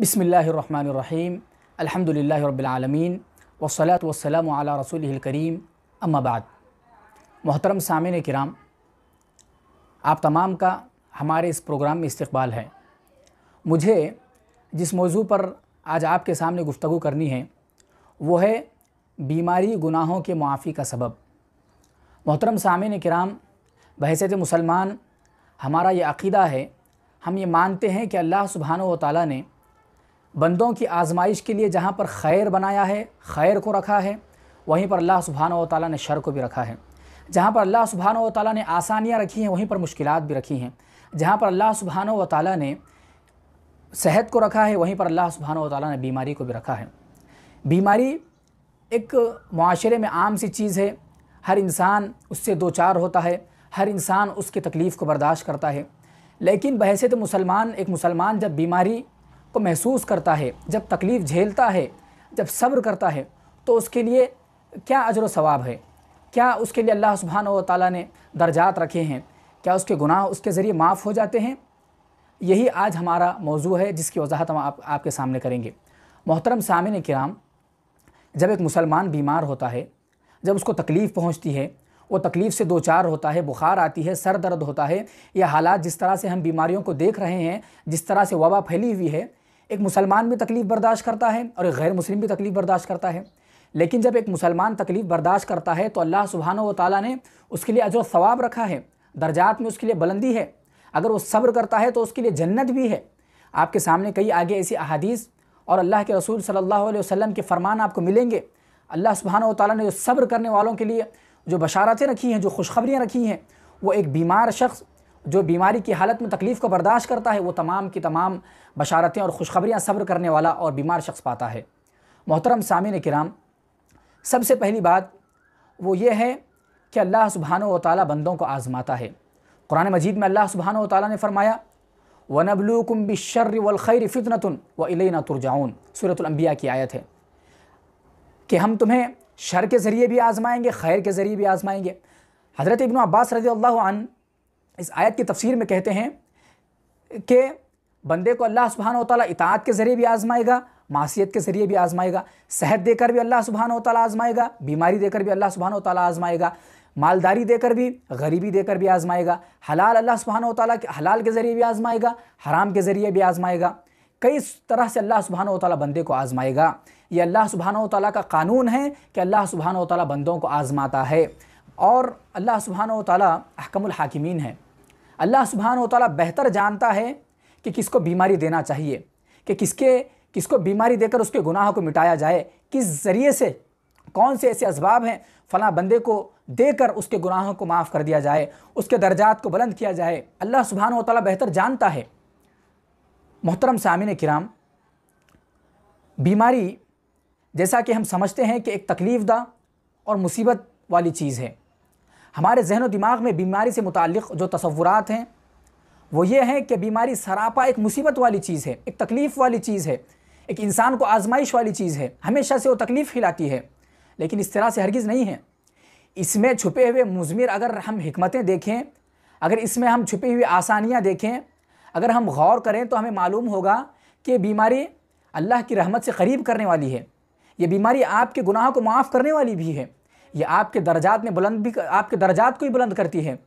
बसमीम अल्हम्दुलिल्लाहि रब्बिल आलमीन वसलात वसलाम अला रसूल करीम अम्माबाद मोहतरम सामिन कराम आप तमाम का हमारे इस प्रोग्राम में इस्तबाल है मुझे जिस मौजू पर आज आपके सामने गुफ्तु करनी है वो है बीमारी गुनाहों के मुआफ़ी का सबब मोहतरम सामिन कराम बहसीत मुसलमान हमारा ये अकीदा है हम ये मानते हैं कि अल्लाह सुबहान व ताली ने बंदों की आजमाइश के लिए जहाँ पर खैर बनाया है खैर को रखा है वहीं पर अल्लाह सुबहान व ने शर को भी रखा है जहाँ पर अल्लाह सुबहान व ने आसानियाँ रखी हैं वहीं पर मुश्किल भी रखी हैं जहाँ पर अल्लाह सुबहान व ताली ने सेहत को रखा है वहीं पर अल्लाह सुबहान व ने बीमारी को भी रखा है बीमारी एक माशरे में आम सी चीज़ है हर इंसान उससे दो चार होता है हर इंसान उसकी तकलीफ़ को बर्दाश्त करता है लेकिन बहसे तो मुसलमान एक मुसलमान जब बीमारी को महसूस करता है जब तकलीफ़ झेलता है जब सब्र करता है तो उसके लिए क्या अजर सवाब है क्या उसके लिए अल्लाह सुबहान व ताली ने दर्जात रखे हैं क्या उसके गुनाह उसके ज़रिए माफ़ हो जाते हैं यही आज हमारा मौजू है जिसकी वजाहत हम आप, आपके सामने करेंगे मोहतरम सामिन कराम जब एक मुसलमान बीमार होता है जब उसको तकलीफ़ पहुँचती है वो तकलीफ़ से दो चार होता है बुखार आती है सर दर्द होता है या हालात जिस तरह से हम बीमारियों को देख रहे हैं जिस तरह से वबा फैली हुई है एक मुसलमान भी तकलीफ़ बर्दाश्त करता है और एक गैर मुस्लिम भी तकलीफ़ बर्दाश्त करता है लेकिन जब एक मुसलमान तकलीफ़ बर्दाश्त करता है तो अल्लाह सुबहान व ताली ने उसके लिए अजर सवाब रखा है दर्जात में उसके लिए बुलंदी है अगर वो सब्र करता है तो उसके लिए जन्नत भी है आपके सामने कई आगे ऐसी अहादीस और अल्लाह के रसूल सल्ला वसम के फरमान आपको मिलेंगे अल्लाह सुबहान ताली ने जो सब्र करने वालों के लिए जो बशारतें रखी हैं जो खुशखबरियाँ रखी हैं वो एक बीमार शख्स जो बीमारी की हालत में तकलीफ़ को बर्दाश्त करता है वो तमाम की तमाम बशारतें और खुशखबरियाँ सब्र करने वाला और बीमार शख्स पाता है मोहतरम सामिन कराम सबसे पहली बात वो ये है कि अल्लाह सुबहान व बंदों को आज़माता है कुरान मजीद में अल्लाह सुबहान व ने फ़रमाया व नबलूकुम बिशर वलखैर फ़ितनतन व इलेना तुरजाउन सूरतलम्बिया की आयत है कि हम तुम्हें शर के ज़रिए भी आज़माएँगे खैर के ज़रिए भी आज़माएँगे हज़रत इबन अब्बास रजी अल्लाह इस आयत की तफसीर में कहते हैं कि बंदे को अल्लाह सुबहान तौला इतात के ज़रिए भी आजमाएगा मासीत के ज़रिए भी आजमाएगा सेहत देकर भी अल्लाह सुबहान तौला आजमाएगा बीमारी देकर भी अल्लाह सुबहान तौला आजमाएगा मालदारी देकर भी गरीबी देकर भी आजमाएगा हलाल अल्लाह सुबहान तौला हलाल के ज़रिए भी आजमाएगा हराम के ज़रिए भी आजमाएगा कई तरह से अल्लाह सुबहान तौला बंदे को आजमाएगा ये अल्लाह सुबहान तौला का कानून है कि अल्लाह सुबहान तौला बंदों को आजमाता है और अल्लाह सुबहान तौला अहकमुल हाकिमीन है अल्लाह सुबहान तला बेहतर जानता है कि किसको बीमारी देना चाहिए कि किसके किसको बीमारी देकर उसके गुनाह को मिटाया जाए किस ज़रिए से कौन से ऐसे इसबाब हैं फ़ला बंदे को देकर उसके गुनाहों को माफ़ कर दिया जाए उसके दर्जात को बुलंद किया जाए अल्लाह सुबहान तला बेहतर जानता है मोहतरम सामिन किराम बीमारी जैसा कि हम समझते हैं कि एक तकलीफ़दा और मुसीबत वाली चीज़ है हमारे जहन दिमाग में बीमारी से मुतक़ जो तस्वुरात हैं वो ये हैं कि बीमारी सरापा एक मुसीबत वाली चीज़ है एक तकलीफ़ वाली चीज़ है एक इंसान को आजमाइश वाली चीज़ है हमेशा से वो तकलीफ़ खिलाती है लेकिन इस तरह से हरगिज़ नहीं है इसमें छुपे हुए मुजमिर अगर हम हमतें देखें अगर इसमें हम छुपी हुई आसानियाँ देखें अगर हम गौर करें तो हमें मालूम होगा कि बीमारी अल्लाह की रहमत से करीब करने वाली है ये बीमारी आपके गुनाह को माफ़ करने वाली भी है ये आपके दर्जात में बुलंद भी आपके दर्जात को ही बुलंद करती है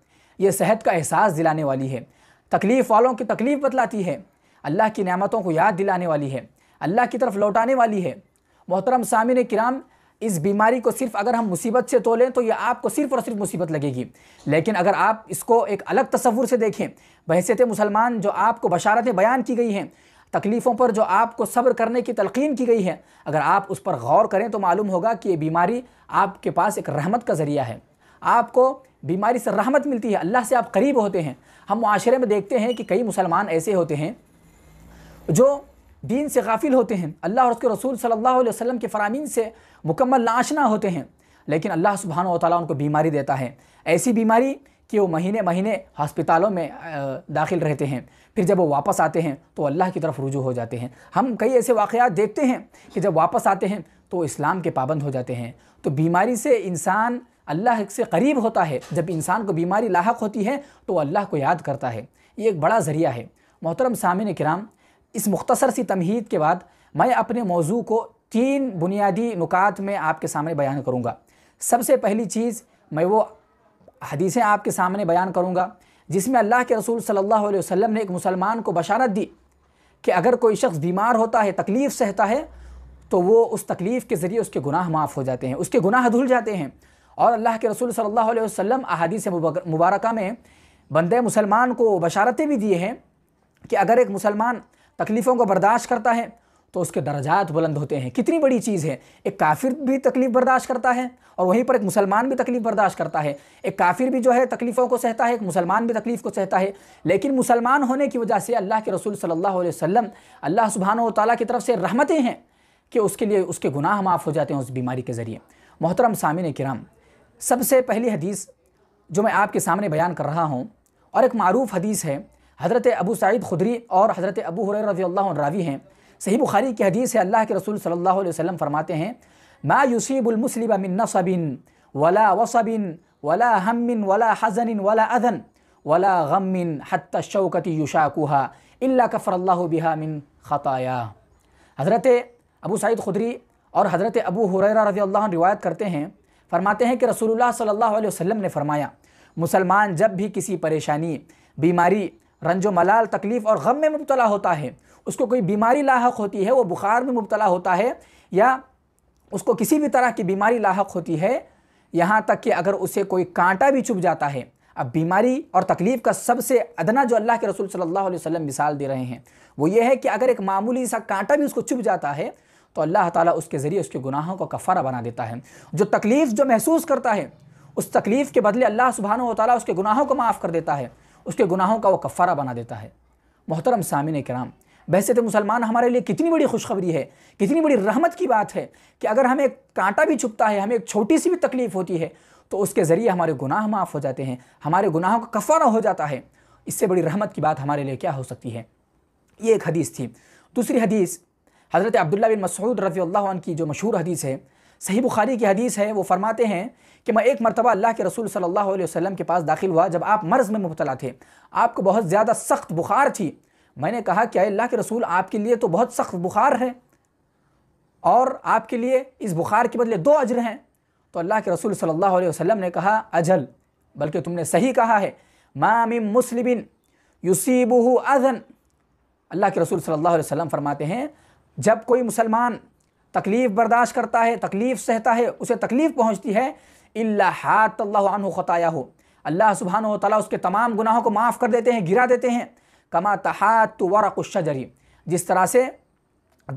ये सेहत का एहसास दिलाने वाली है तकलीफ़ वालों की तकलीफ़ बतलाती है अल्लाह की नियामतों को याद दिलाने वाली है अल्लाह की तरफ लौटाने वाली है मोहतरम सामिन किराम इस बीमारी को सिर्फ अगर हम मुसीबत से तोलें तो ये आपको सिर्फ और सिर्फ मुसीबत लगेगी लेकिन अगर आप इसको एक अलग तस्वुर से देखें बहसीत तो मुसलमान जो आपको बशारतें बयान की गई हैं तकलीफ़ों पर जो आपको सब्र करने की तलकीन की गई है अगर आप उस पर गौर करें तो मालूम होगा कि ये बीमारी आपके पास एक रहमत का ज़रिया है आपको बीमारी से रहमत मिलती है अल्लाह से आप करीब होते हैं हम माशरे में देखते हैं कि कई मुसलमान ऐसे होते हैं जो दीन से गाफिल होते हैं अल्लाह और उसके रसूल सल्लल्लाहु अलैहि वसल्लम के फ़रामीन से मुकम्मल नाशना होते हैं लेकिन अल्लाह सुबहान व ताली उनको बीमारी देता है ऐसी बीमारी कि वो महीने महीने हॉस्पिटलों में दाखिल रहते हैं फिर जब वो वापस आते हैं तो अल्लाह की तरफ रुजू हो जाते हैं हम कई ऐसे वाक़ात देखते हैं कि जब वापस आते हैं तो इस्लाम के पाबंद हो जाते हैं तो बीमारी से इंसान अल्लाह से करीब होता है जब इंसान को बीमारी लाक होती है तो अल्लाह को याद करता है ये एक बड़ा ज़रिया है मोहतरम सामिन कराम इस मुख्तसर सी तमहीद के बाद मैं अपने मौजू को तीन बुनियादी नुकात में आपके सामने बयान करूँगा सबसे पहली चीज़ मैं वो हदीसें आपके सामने बयान करूँगा जिसमें अल्लाह के रसूल सल्लल्लाहु अलैहि वसल्लम ने एक मुसलमान को बशारत दी कि अगर कोई शख्स बीमार होता है तकलीफ़ सहता है तो वो उस तकलीफ़ के ज़रिए उसके गुनाह माफ़ हो जाते हैं उसके गुनाह धुल जाते हैं और अल्लाह के रसूल सल्लल्लाहु अलैहि वसल्लम अहदीस मुबारक में बंदे मुसलमान को बशारतें भी दिए हैं कि अगर एक मुसलमान तकलीफ़ों को बर्दाश्त करता है तो उसके दर्जात बुलंद होते हैं कितनी बड़ी चीज़ है एक काफिर भी तकलीफ़ बर्दाश्त करता है और वहीं पर एक मुसलमान भी तकलीफ़ बर्दाश्त करता है एक काफिर भी जो है तकलीफ़ों को सहता है एक मुसलमान भी तकलीफ़ को सहता है लेकिन मुसलमान होने की वजह से अल्लाह के रसूल सल्लल्लाहु अलैहि वसल्लम अल्लाह सुबहान ताली की तरफ से रहमतें हैं कि उसके लिए उसके गुनाह माफ़ हो जाते हैं उस बीमारी के ज़रिए मोहतरम सामिन कराम सबसे पहली हदीस जो मैं आपके सामने बयान कर रहा हूँ और एक मरूफ़ हदीस है हज़रत अबू सईद खुदरी और हज़रत अबू हुर रज़ी रावी हैं सही बुखारी की हदीस है अल्लाह के रसूल सल्लल्लाहु अलैहि वसल्लम फरमाते हैं मा युसीबुलमसलिब मिन नसबिन वला वसबिन वला हमिन वला हजन वला अदन वला गमिन हत शौकती युशाकुहा इल्ला कफ़रल्ला बिहा मिन ख़ताया हज़रत अबू सईद खुदरी और हज़रत अबू हुररा रजी अल्लाह रिवायत करते हैं फरमाते हैं कि रसूलुल्लाह सल्लल्लाहु अलैहि वसल्लम ने फरमाया मुसलमान जब भी किसी परेशानी बीमारी रंजो मलाल तकलीफ़ और गम में मुबतला होता है उसको कोई बीमारी लाक होती है वो बुखार में मुबतला होता है या उसको किसी भी तरह की बीमारी लाक होती है यहाँ तक कि अगर उसे कोई कांटा भी चुप जाता है अब बीमारी और तकलीफ़ का सबसे अदना जो अल्लाह के रसूल सल्लल्लाहु अलैहि वसल्लम मिसाल दे रहे हैं वो ये है कि अगर एक मामूली सा कांटा भी उसको चुप जाता है तो अल्लाह ताला उसके ज़रिए उसके गुनाहों को कफ़ारा बना देता है जो तकलीफ़ जो महसूस करता है उस तकलीफ़ के बदले अल्लाह सुबहान ताली उसके गुनाहों को माफ़ कर देता है उसके गुनाहों का वो कफ़ारा बना देता है मोहतरम सामिन कराम वैसे तो मुसलमान हमारे लिए कितनी बड़ी खुशखबरी है कितनी बड़ी रहमत की बात है कि अगर हमें एक कांटा भी छुपता है हमें एक छोटी सी भी तकलीफ़ होती है तो उसके ज़रिए हमारे गुनाह माफ़ हो जाते हैं हमारे गुनाहों का कफारा हो जाता है इससे बड़ी रहमत की बात हमारे लिए क्या हो सकती है ये एक हदीस थी दूसरी हदीस हज़रत अब्दुल्ला बिन मसूद रफ़ी की जो मशहूर हदीस है सही बुखारी की हदीस है वो फरमाते हैं कि मैं एक मरतबा अल्लाह के रसूल सल्लल्लाहु अलैहि वसल्लम के पास दाखिल हुआ जब आप मर्ज़ में मुबतला थे आपको बहुत ज़्यादा सख्त बुखार थी मैंने कहा कि अल्लाह के रसूल आपके लिए तो बहुत सख्त बुखार है और आपके लिए इस बुखार के बदले दो अजर हैं तो अल्लाह के रसूल सल्लल्लाहु अलैहि वसल्लम ने कहा अजल बल्कि तुमने सही कहा है मामिम मुस्लिम युसीबू अजन अल्लाह के रसूल सल्लल्लाहु अलैहि वसल्लम फरमाते हैं जब कोई मुसलमान तकलीफ़ बर्दाश्त करता है तकलीफ़ सहता है उसे तकलीफ़ पहुँचती है इल्ला हाथ अल्लाह खताया हो अल्लाह सुबहान तला उसके तमाम गुनाहों को माफ़ कर देते हैं गिरा देते हैं कमा तहात वरक जरी जिस तरह से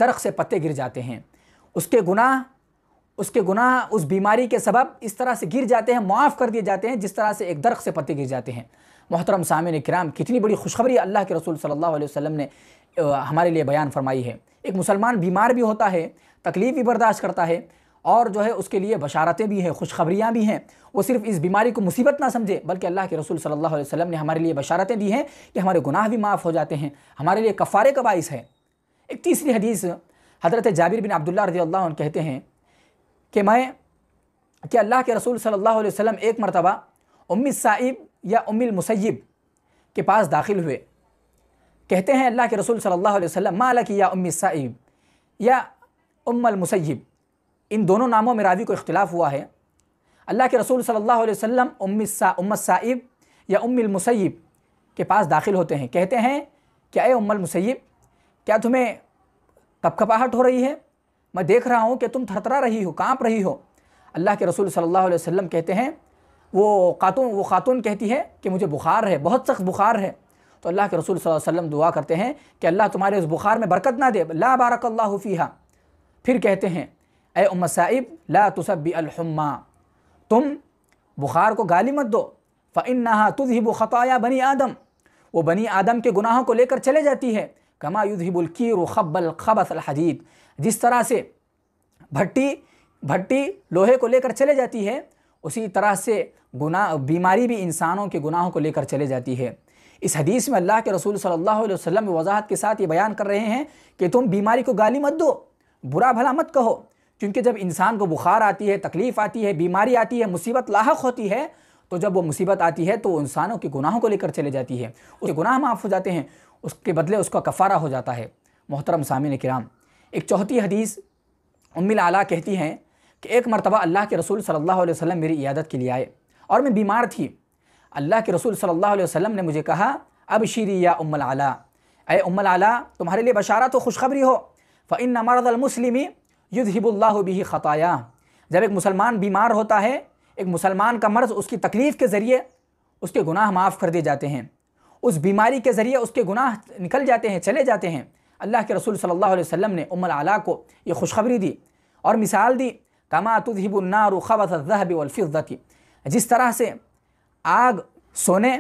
दरख से पत्ते गिर जाते हैं उसके गुनाह उसके गुनाह उस बीमारी के सबब इस तरह से गिर जाते हैं माफ़ कर दिए जाते हैं जिस तरह से एक दरख से पत्ते गिर जाते हैं मोहतरम सामिन कराम कितनी बड़ी खुशखबरी अल्लाह के रसूल सल्लल्लाहु अलैहि वसल्लम ने हमारे लिए बयान फरमाई है एक मुसलमान बीमार भी होता है तकलीफ़ भी बर्दाश्त करता है और जो है उसके लिए बशारतें भी हैं खुशखबरियाँ भी हैं वो सिर्फ इस बीमारी को मुसीबत ना समझे बल्कि अल्लाह के रसूल सल्लल्लाहु अलैहि वसल्लम ने हमारे लिए बशारतें दी हैं कि हमारे गुनाह भी माफ़ हो जाते हैं हमारे लिए कफ़ारे का बायस है एक तीसरी हदीस हज़रत जाबिर बिन अब्दुल्ला रजी अल्लाह कहते हैं कि मैं कि अल्लाह के रसूल सल्लल्लाहु अलैहि वसल्लम एक मरतबा उम्मी साइब या उम्मिल मुसैब के पास दाखिल हुए कहते हैं अल्लाह के रसूल सल्लल्लाहु अलैहि वसल्लम मालक या उम्मी साइब या उम्मल मुसैब इन दोनों नामों में रावी को इख्तलाफ हुआ है अल्लाह के रसूल सल्लल्लाहु अलैहि वसल्लम सा, साइब या उम्मिल मुसैब के पास दाखिल होते हैं कहते हैं कि अय उम्मल मुसैब क्या तुम्हें कपकपाहट हो रही है मैं देख रहा हूँ कि तुम थरथरा रही हो काँप रही हो अल्लाह के रसूल सल्लल्लाहु अलैहि वसल्लम कहते हैं वो खातून वो खातून कहती है कि मुझे बुखार है बहुत सख्त बुखार है तो अल्लाह के रसूल सल्लल्लाहु अलैहि वसल्लम दुआ करते हैं कि अल्लाह तुम्हारे उस बुखार में बरकत ना दे ला बारक फ़ीहा फिर कहते हैं ए उम साइब ला तुसबी अलहम्मा तुम बुखार को गाली मत दो फ़िन नहा तुजहिब ख़ताया बनी आदम वो बनी आदम के गुनाहों को लेकर चले जाती है कमा युजहिबुल्कीर खब्बल खबस हदीद जिस तरह से भट्टी भट्टी लोहे को लेकर चले जाती है उसी तरह से गुनाह बीमारी भी इंसानों के गुनाहों को लेकर चले जाती है इस हदीस में अल्लाह के रसूल सल्लल्लाहु अलैहि वसल्लम वजाहत के साथ ये बयान कर रहे हैं कि तुम बीमारी को गाली मत दो बुरा भला मत कहो क्योंकि जब इंसान को बुखार आती है तकलीफ़ आती है बीमारी आती है मुसीबत लाक होती है तो जब वो मुसीबत आती है तो इंसानों के गुनाहों को लेकर चले जाती है उसके गुनाह माफ़ हो जाते हैं उसके बदले उसका कफ़ारा हो जाता है मोहतरम सामिन कराम एक चौथी हदीस उम्मिल आला कहती हैं कि एक मरतबा अल्लाह के रसूल सल्लल्लाहु अलैहि वसल्लम मेरी इयादत के लिए आए और मैं बीमार थी अल्लाह के रसूल सल्लल्लाहु अलैहि वसल्लम ने मुझे कहा अब शीरी या उम्मल आला अय उम्मल आला तुम्हारे लिए बशारा तो खुशखबरी हो फ़ इन नमारदलमसलिमी ही ख़ताया जब एक मुसलमान बीमार होता है एक मुसलमान का मर्ज़ उसकी तकलीफ़ के ज़रिए उसके गुनाह माफ़ कर दिए जाते हैं उस बीमारी के ज़रिए उसके गुनाह निकल जाते हैं चले जाते हैं अल्लाह के रसूल सल्लल्लाहु अलैहि वसल्लम ने उमर आला को ये खुशखबरी दी और मिसाल दी कमा तुदहिबुन्नार ख़बतहब जिस तरह से आग सोने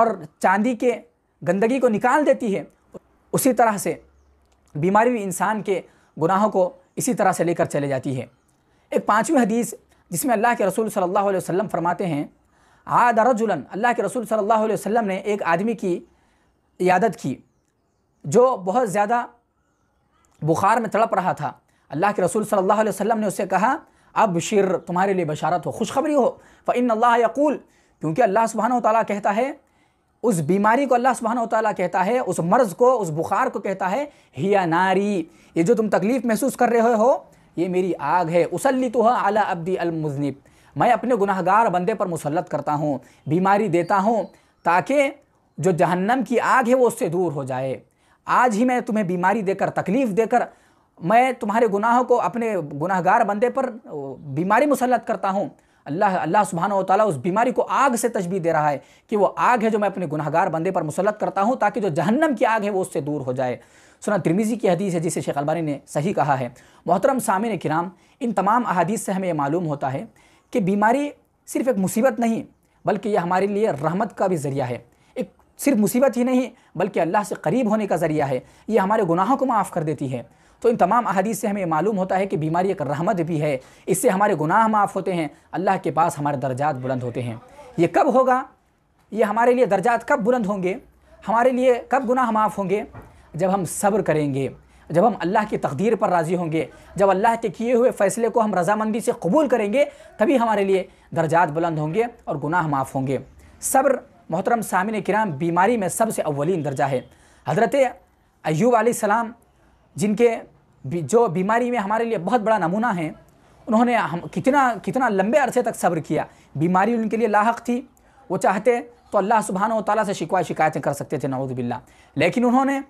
और चांदी के गंदगी को निकाल देती है उसी तरह से बीमारी भी इंसान के गुनाहों को इसी तरह से लेकर चले जाती है एक पाँचवीं हदीस जिसमें अल्लाह के रसूल सल्लल्लाहु अलैहि वसल्लम फरमाते हैं आद रजुलन अल्लाह के रसूल सल्लल्लाहु अलैहि वसल्लम ने एक आदमी की यादत की जो बहुत ज़्यादा बुखार में तड़प रहा था अल्लाह के रसूल सल्लल्लाहु अलैहि वसल्लम ने उससे कहा अब शिर तुम्हारे लिए बशारत हो खुशखबरी हो फ़ इन अल्लाह यकूल क्योंकि अल्लाह सुबहाना ताली कहता है उस बीमारी को अल्लाह सुबहान तला कहता है उस मर्ज़ को उस बुखार को कहता है हिया नारी ये जो तुम तकलीफ़ महसूस कर रहे हो ये मेरी आग है उसली तो अला अब्दी अलमुजनब मैं अपने गुनाहगार बंदे पर मुसलत करता हूँ बीमारी देता हूँ ताकि जो जहन्नम की आग है वो उससे दूर हो जाए आज ही मैं तुम्हें बीमारी देकर तकलीफ़ देकर मैं तुम्हारे गुनाहों को अपने गुनाहगार बंदे पर बीमारी मुसलत करता हूँ अल्लाह अल्लाह सुबहाना तला उस बीमारी को आग से तशबी दे रहा है कि वो आग है जो मैं अपने गुनहगार बंदे पर मुसलत करता हूँ ताकि जो जहन्नम की आग है वो उससे दूर हो जाए सुना तिरमिज़ी की हदीस है जिसे शेख अलबानी ने सही कहा है मोहतरम सामिन किराम इन तमाम अहदीस से हमें यह मालूम होता है कि बीमारी सिर्फ एक मुसीबत नहीं बल्कि यह हमारे लिए रहमत का भी ज़रिया है एक सिर्फ मुसीबत ही नहीं बल्कि अल्लाह से करीब होने का ज़रिया है ये हमारे गुनाहों को माफ़ कर देती है तो इन तमाम अहदीस से हमें मालूम होता है कि बीमारी एक रहमत भी है इससे हमारे गुनाह माफ़ होते हैं अल्लाह के पास हमारे दर्जात बुलंद होते हैं ये कब होगा ये हमारे लिए दर्जात कब बुलंद होंगे हमारे लिए कब गुनाह माफ़ होंगे जब हम सब्र करेंगे जब हम अल्लाह की तकदीर पर राज़ी होंगे जब अल्लाह के किए हुए फ़ैसले को हम रजामंदी से कबूल करेंगे तभी हमारे लिए दर्जात बुलंद होंगे और गुनाह माफ़ होंगे सब्र मोहतरम सामिन कराम बीमारी में सबसे अवलिन दर्जा है हज़रत अयूब आसमाम जिनके जो बीमारी में हमारे लिए बहुत बड़ा नमूना है उन्होंने हम कितना कितना लंबे अरसे तक सब्र किया बीमारी उनके लिए लाक थी वो चाहते तो अल्लाह सुबहान ताली से शिकवा शिकायतें कर सकते थे नवदबिल्ला लेकिन उन्होंने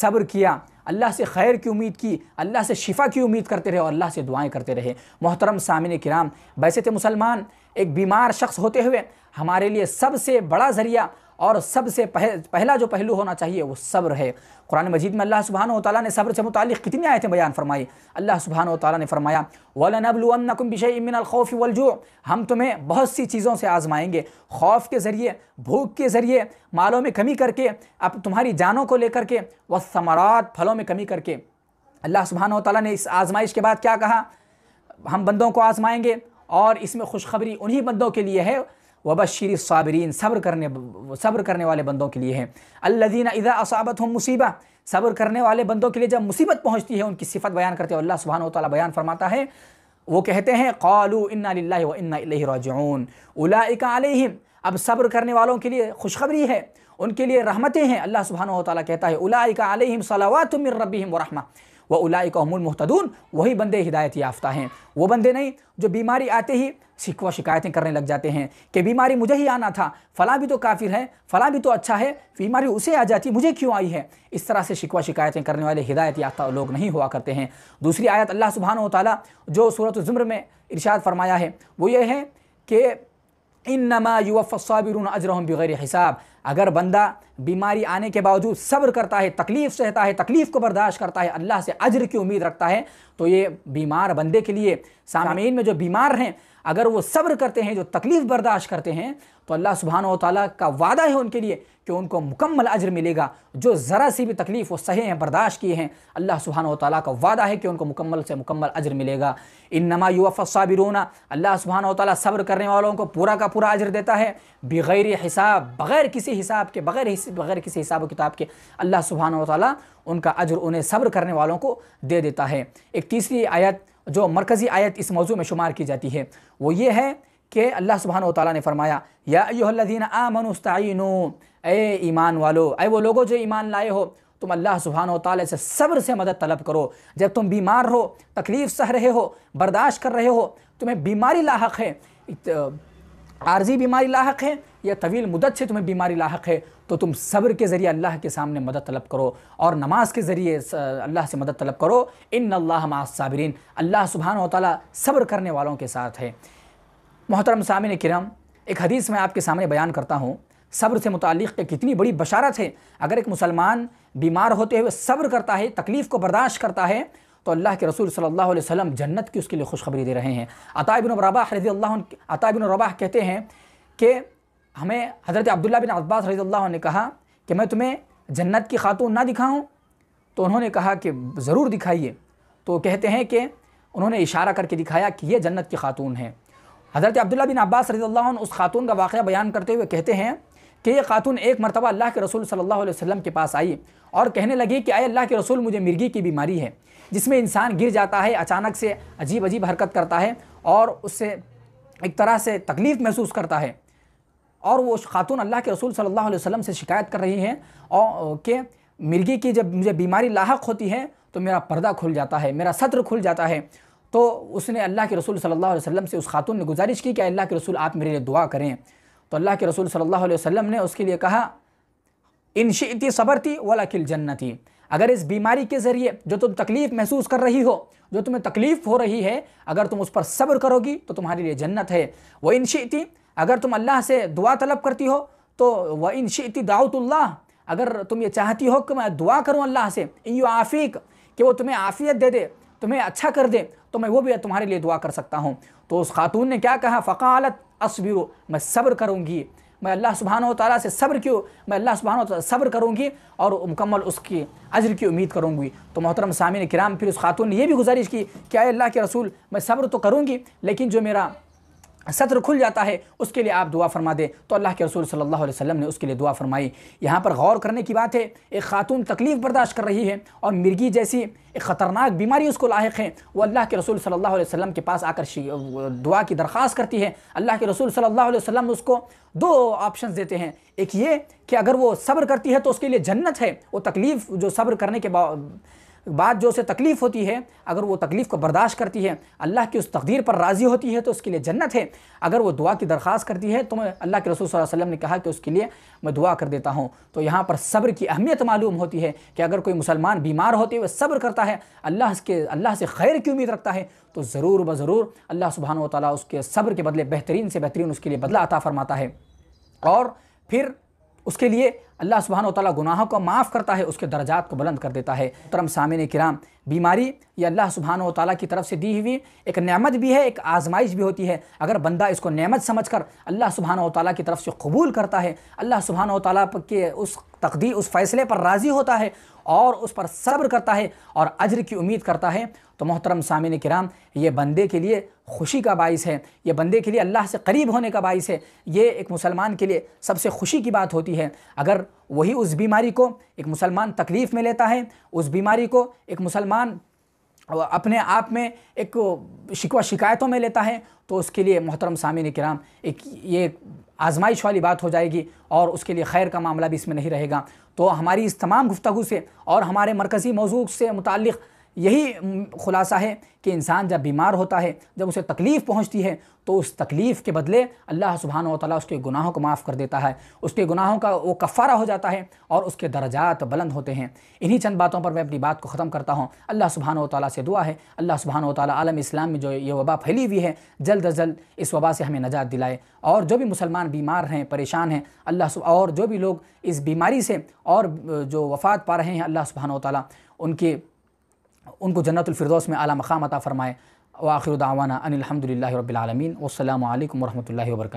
सब्र किया अल्लाह से खैर की उम्मीद की अल्लाह से शिफा की उम्मीद करते रहे और अल्लाह से दुआएं करते रहे मोहतरम सामिन कराम वैसे थे तो मुसलमान एक बीमार शख्स होते हुए हमारे लिए सबसे बड़ा ज़रिया और सबसे पह, पहला जो पहलू होना चाहिए वो सब्र है कुरान मजीद में अल्लाह सुबहान तला ने सब्र से मुतल कितनी आयतें बयान फरमाई अल्लाह सुबहान तला ने फरमाया वलनबलकुम बिशय ख़ौफ़ वलजो हम तुम्हें बहुत सी चीज़ों से आजमाएंगे खौफ के ज़रिए भूख के ज़रिए मालों में कमी करके अब तुम्हारी जानों को लेकर के व समरात फलों में कमी करके अल्लाह सुबहान तला ने इस आजमाइश के बाद क्या कहा हम बंदों को आजमाएंगे और इसमें खुशखबरी उन्हीं बंदों के लिए है वबशर साबरीन सब्र करने सब्र करने वाले बंदों के लिए है अल्लादीन इज़ा असाबत हम मुसीबा सब्र करने वाले बंदों के लिए जब मुसीबत पहुँचती है उनकी सिफत बयान करते हैं अल्लाह सुबहान तौला बयान फरमाता है वो कहते हैं क़ालू इन्ना लाही व इन्ना राजून उलाइका अलैहिम अब सब्र करने वालों के लिए खुशखबरी है उनके लिए रहमतें हैं अल्लाह सुबहान तौला कहता है उलाइका अलैहिम सलावात मिर रबीम व रहमा व उलाई मुहतदून वही बंदे हिदायत याफ्ता हैं वो बंदे नहीं जो बीमारी आते ही शिकवा शिकायतें करने लग जाते हैं कि बीमारी मुझे ही आना था फ़ला भी तो काफिर है फ़ला भी तो अच्छा है बीमारी उसे आ जाती मुझे क्यों आई है इस तरह से शिकवा शिकायतें करने वाले हिदायत याफ्ता लोग नहीं हुआ करते हैं दूसरी आयत अल्लाह सुबहान ताली जो सूरत ज़ुम्र में इरशाद फरमाया है वो ये है कि इन नमा युवा फ़ाबिर अजरहम बग़ैर हिसाब अगर बंदा बीमारी आने के बावजूद सब्र करता है तकलीफ़ सहता है तकलीफ़ को बर्दाश्त करता है अल्लाह से अजर की उम्मीद रखता है तो ये बीमार बंदे के लिए सामीन में जो बीमार हैं अगर वो सब्र करते हैं जो तकलीफ़ बर्दाश्त करते हैं तो अल्लाह सुबहान ताली का वादा है उनके लिए कि उनको मुकम्मल अजर मिलेगा जो ज़रा सी भी तकलीफ़ वो सहे हैं बर्दाश्त किए हैं अल्लाह सुबहान ताली का वादा है कि उनको मुकम्मल से मुकम्मल अजर मिलेगा इन नमा युवाफ़ाबिरूना अल्लाह सुबहान ताली सब्र करने वालों को पूरा का पूरा अजर देता है बग़ैर हिसाब बग़ैर किसी हिसाब के बग़ैर बग़ैर किसी हिसाब किताब के अल्लाह सुबहान ताली उनका अजर उन्हें सब्र करने वालों को दे देता है एक तीसरी आयत जो मरकज़ी आयत इस मौजू में शुमार की जाती है वो ये है कि अल्लाह सुबहान ताली ने फरमाया यादीन आमनुस्तिन ए ईमान वालो अय वो लोगों जो ईमान लाए हो तुम अल्लाह सुबहान ताली से सब्र से मदद तलब करो जब तुम बीमार हो तकलीफ़ सह रहे हो बर्दाश्त कर रहे हो तुम्हें बीमारी लाक है आर्जी बीमारी लाक है या तवील मुदत से तुम्हें बीमारी लाक है तो तुम सब्र के ज़रिए अल्लाह के सामने मदद तलब करो और नमाज के ज़रिए अल्लाह से मदद तलब करो इन अल्लाह मासाबरीन अल्लाह सुबहान ताली सब्र करने वालों के साथ है मोहतरम सामिन किरम एक हदीस मैं आपके सामने बयान करता हूँ सब्र से मुतक़ कितनी बड़ी बशारत है अगर एक मुसलमान बीमार होते हुए सब्र करता है तकलीफ़ को बर्दाश्त करता है तो अल्लाह के रसूल सल्लल्लाहु अलैहि वसल्लम जन्नत की उसके लिए खुशखबरी दे रहे हैं अताबिन रबा रजी अल्लाह अताबिन कहते हैं कि हमें हज़रत अब्दुल्ला बिन अब्बास रजी अल्लाह ने कहा कि मैं तुम्हें जन्नत की खातून ना दिखाऊं तो उन्होंने कहा कि ज़रूर दिखाइए तो कहते हैं कि उन्होंने इशारा करके दिखाया कि ये जन्नत की खातून है हज़रत अब्दुल्ला बिन अब्बास रजी अल्लाह उस खातून का वाक़ बयान करते हुए कहते हैं कि ये खातून एक मरतबा अल्लाह के रसूल सल्लल्लाहु अलैहि वसल्लम के पास आई और कहने लगी कि आए अल्लाह के रसूल मुझे मिर्गी की बीमारी है जिसमें इंसान गिर जाता है अचानक से अजीब अजीब हरकत करता है और उससे एक तरह से तकलीफ़ महसूस करता है और वो खातून अल्लाह के रसूल सल्लल्लाहु अलैहि वसल्लम से शिकायत कर रही हैं और के मिर्गी की जब मुझे बीमारी लाक होती है तो मेरा पर्दा खुल जाता है मेरा सत्र खुल जाता है तो उसने अल्लाह के रसूल सल्लल्लाहु अलैहि वसल्लम से उस खातून ने गुजारिश की कि अल्लाह के रसूल आप मेरे लिए दुआ करें तो अल्लाह के रसूल सल्लल्लाहु अलैहि वसल्लम ने उसके लिए कहा इन इति सबर थी वाला किल जन्नत थी अगर इस बीमारी के ज़रिए जो तुम तकलीफ़ महसूस कर रही हो जो तुम्हें तकलीफ़ हो रही है अगर तुम उस पर सब्र करोगी तो तुम्हारे लिए जन्नत है वह इन शीती अगर तुम अल्लाह से दुआ तलब करती हो तो व इन शीति दाऊतुल्ला अगर तुम ये चाहती हो कि मैं दुआ करूँ अल्लाह से इन यू आफीक कि वो तुम्हें आफ़ियत दे दे तुम्हें अच्छा कर दे तो मैं वो भी तुम्हारे लिए दुआ कर सकता हूँ तो उस खातून ने क्या कहा फ़कालत असबिर मैं सब्र करूँगी मैं अल्लाह सुबहान तला से सब्र क्यों मैं अल्लाह सुबहान सब्र करूँगी और मुकम्मल उसकी अजर की उम्मीद करूँगी तो मोहतरम सामिन कराम फिर उस खातून ने यह भी गुजारिश की कि अल्लाह के रसूल मैं सब्र तो करूँगी लेकिन जो मेरा सत्र खुल जाता है उसके लिए आप दुआ फरमा दें तो अल्लाह के रसूल सल्लल्लाहु अलैहि वसल्लम ने उसके लिए दुआ फरमाई यहाँ पर गौर करने की बात है एक खातून तकलीफ़ बर्दाश्त कर रही है और मिर्गी जैसी एक ख़तरनाक बीमारी उसको लाक है वो अल्लाह के रसूल सल्लल्लाहु अलैहि वसल्लम के पास आकर दुआ की दरख्वास्त करती है अल्लाह के रसूल सल्लल्लाहु अलैहि वसल्लम उसको दो ऑप्शन देते हैं एक ये कि अगर वो सब्र करती है तो उसके लिए जन्नत है वो तकलीफ़ जो सब्र करने के बात जो उसे तकलीफ़ होती है अगर वो तकलीफ़ को बर्दाश्त करती है अल्लाह की उस तकदीर पर राज़ी होती है तो उसके लिए जन्नत है अगर वो दुआ की दरख्वास्त करती है तो मैं अल्लाह के रसूल वसम ने कहा कि उसके लिए मैं दुआ कर देता हूँ तो यहाँ पर सब्र की अहमियत मालूम होती है कि अगर कोई मुसलमान बीमार होते हुए सब्र करता है अल्लाह के अल्लाह से खैर की उम्मीद रखता है तो ज़रूर ब ज़रूर अल्लाह सुबहान तौला उसके सब्र के बदले बेहतरीन से बेहतरीन उसके लिए बदला अता फ़रमाता है और फिर उसके लिए अल्लाह सुबहान तला गुनाहों को माफ़ करता है उसके दर्जात को बुलंद कर देता है तरम सामिन कराम बीमारी ये अल्लाह सुबहान तला की तरफ से दी हुई एक नमत भी है एक आजमाइश भी होती है अगर बंदा इसको नमत समझ कर अल्लाह सुबहान तला की तरफ से कबूल करता है अल्लाह सुबहान तला के उस तकदीर उस फ़ैसले पर राज़ी होता है और उस पर सब्र करता है और अजर की उम्मीद करता है तो मोहतरम सामिन कराम ये बंदे के लिए खुशी का बायस है ये बंदे के लिए अल्लाह से करीब होने का बायस है ये एक मुसलमान के लिए सबसे खुशी की बात होती है अगर वही उस बीमारी को एक मुसलमान तकलीफ़ में लेता है उस बीमारी को एक मुसलमान अपने आप में एक शिकवा शिकायतों में लेता है तो उसके लिए मोहतरम सामिन कराम एक ये आजमाइश वाली बात हो जाएगी और उसके लिए खैर का मामला भी इसमें नहीं रहेगा तो हमारी इस तमाम गुफ्तु से और हमारे मरकज़ी मौजूद से मुतक़ यही खुलासा है कि इंसान जब बीमार होता है जब उसे तकलीफ़ पहुंचती है तो उस तकलीफ़ के बदले अल्लाह सुबहान वाली उसके गुनाहों को माफ़ कर देता है उसके गुनाहों का वो कफ़ारा हो जाता है और उसके दर्जात बुलंद होते हैं इन्हीं चंद बातों पर मैं अपनी बात को ख़त्म करता हूँ अल्लाह सुबहान ताली से दुआ है अल्लाह सुबहान ताली आलम इस्लाम में जो ये वबा फैली हुई है जल्द अज जल्द इस वबा से हमें नजात दिलाए और जो भी मुसलमान बीमार हैं परेशान हैं अल्लाह और जो भी लोग इस बीमारी से और जो वफात पा रहे हैं अल्लाह सुबहान ताली उनके उनको जन्नतफरदौस में आला मकाम अता फ़रमाए आखिर दावाना अनिलहमदिल्ला रबालमीन वसलम वरहमल वर्क